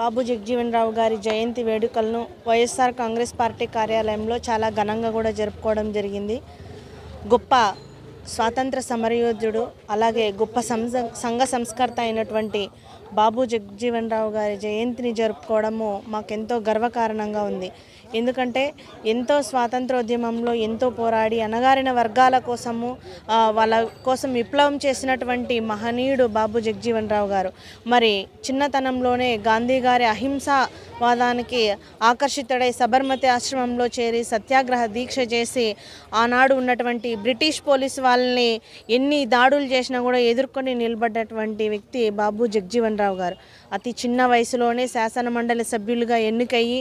బాబు రావు గారి జయంతి వేడుకలను వైఎస్ఆర్ కాంగ్రెస్ పార్టీ కార్యాలయంలో చాలా ఘనంగా కూడా జరుపుకోవడం జరిగింది గొప్ప స్వాతంత్ర సమరయోధుడు అలాగే గొప్ప సంఘ సంస్కర్త అయినటువంటి బాబు జగ్జీవన్ రావు గారి జయంతిని జరుపుకోవడము మాకెంతో గర్వకారణంగా ఉంది ఎందుకంటే ఎంతో స్వాతంత్రోద్యమంలో ఎంతో పోరాడి అనగారిన వర్గాల కోసము వాళ్ళ కోసం విప్లవం చేసినటువంటి మహనీయుడు బాబు జగ్జీవన్ రావు గారు మరి చిన్నతనంలోనే గాంధీ గారి అహింసావాదానికి ఆకర్షితుడై సబర్మతి ఆశ్రమంలో చేరి సత్యాగ్రహ దీక్ష చేసి ఆనాడు ఉన్నటువంటి బ్రిటిష్ పోలీసు వాళ్ళని ఎన్ని దాడులు చేసినా కూడా ఎదుర్కొని నిలబడ్డటువంటి వ్యక్తి బాబు జగ్జీవన్ రావు రావు గారు అతి చిన్న వయసులోనే శాసనమండలి సభ్యులుగా ఎన్నికయ్యి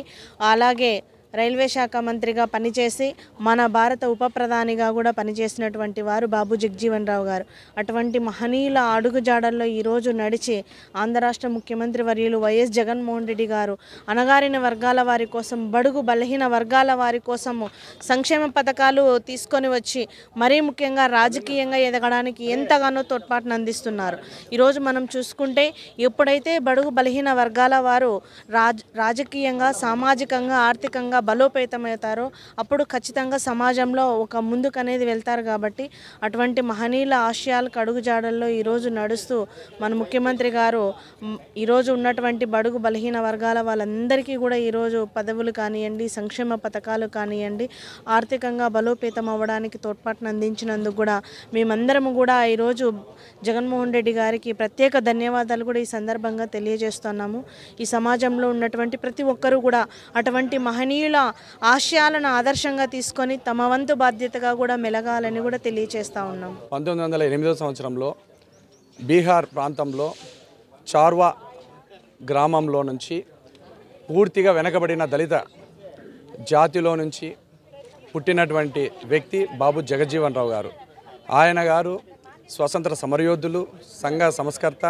అలాగే రైల్వే శాఖ మంత్రిగా పనిచేసి మన భారత ఉప ప్రధానిగా కూడా పనిచేసినటువంటి వారు బాబు జగ్జీవన్ రావు గారు అటువంటి మహనీయుల అడుగుజాడల్లో ఈరోజు నడిచి ఆంధ్ర రాష్ట్ర ముఖ్యమంత్రి వర్యులు వైఎస్ జగన్మోహన్ రెడ్డి గారు అనగారిన వర్గాల వారి కోసం బడుగు బలహీన వర్గాల వారి కోసము సంక్షేమ పథకాలు తీసుకొని వచ్చి మరీ ముఖ్యంగా రాజకీయంగా ఎదగడానికి ఎంతగానో తోడ్పాటును అందిస్తున్నారు ఈరోజు మనం చూసుకుంటే ఎప్పుడైతే బడుగు బలహీన వర్గాల వారు రాజకీయంగా సామాజికంగా ఆర్థికంగా బలోపేతమవుతారో అప్పుడు ఖచ్చితంగా సమాజంలో ఒక ముందుకు అనేది వెళ్తారు కాబట్టి అటువంటి మహనీయుల ఆశయాలకు అడుగుజాడల్లో ఈరోజు నడుస్తూ మన ముఖ్యమంత్రి గారు ఈరోజు ఉన్నటువంటి బడుగు బలహీన వర్గాల వాళ్ళందరికీ కూడా ఈరోజు పదవులు కానివ్వండి సంక్షేమ పథకాలు కానివ్వండి ఆర్థికంగా బలోపేతం అవ్వడానికి తోడ్పాటును అందించినందుకు కూడా మేమందరము కూడా ఈరోజు జగన్మోహన్ రెడ్డి గారికి ప్రత్యేక ధన్యవాదాలు కూడా ఈ సందర్భంగా తెలియజేస్తున్నాము ఈ సమాజంలో ఉన్నటువంటి ప్రతి ఒక్కరూ కూడా అటువంటి మహనీయులు మహిళ ఆశయాలను ఆదర్శంగా తీసుకొని తమ వంతు బాధ్యతగా కూడా మెలగాలని కూడా తెలియచేస్తూ ఉన్నాం పంతొమ్మిది వందల ఎనిమిదో సంవత్సరంలో బీహార్ ప్రాంతంలో చార్వా గ్రామంలో నుంచి పూర్తిగా వెనకబడిన దళిత జాతిలో నుంచి పుట్టినటువంటి వ్యక్తి బాబు జగజ్జీవన్ రావు గారు ఆయన గారు స్వతంత్ర సమరయోధులు సంఘ సంస్కర్త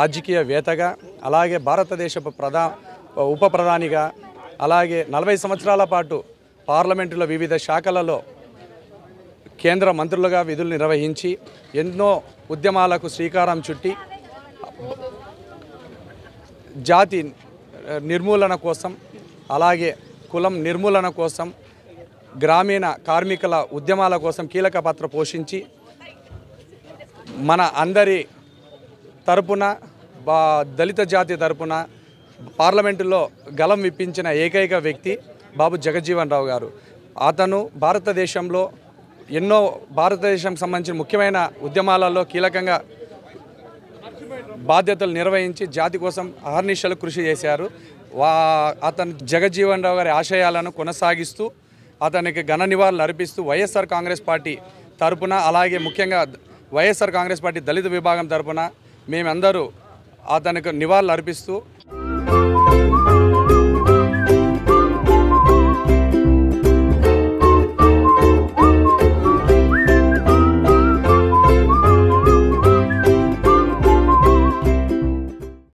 రాజకీయవేత్తగా అలాగే భారతదేశపు ప్రధా ఉప ప్రధానిగా అలాగే నలభై సంవత్సరాల పాటు పార్లమెంటులో వివిధ శాఖలలో కేంద్ర మంత్రులుగా విధులు నిర్వహించి ఎన్నో ఉద్యమాలకు శ్రీకారం చుట్టి జాతి నిర్మూలన కోసం అలాగే కులం నిర్మూలన కోసం గ్రామీణ కార్మికుల ఉద్యమాల కోసం కీలక పాత్ర పోషించి మన అందరి తరపున దళిత జాతి తరపున పార్లమెంటులో గలం విప్పించిన ఏకైక వ్యక్తి బాబు జగజ్జీవన్ రావు గారు అతను భారతదేశంలో ఎన్నో భారతదేశం సంబంధించిన ముఖ్యమైన ఉద్యమాలలో కీలకంగా బాధ్యతలు నిర్వహించి జాతి కోసం అహర్నిశలు కృషి చేశారు వా అతను జగజ్జీవన్ రావు గారి ఆశయాలను కొనసాగిస్తూ అతనికి ఘన నివాళులు అర్పిస్తూ వైఎస్ఆర్ కాంగ్రెస్ పార్టీ తరపున అలాగే ముఖ్యంగా వైఎస్ఆర్ కాంగ్రెస్ పార్టీ దళిత విభాగం తరపున మేమందరూ అతనికి నివాళులు అర్పిస్తూ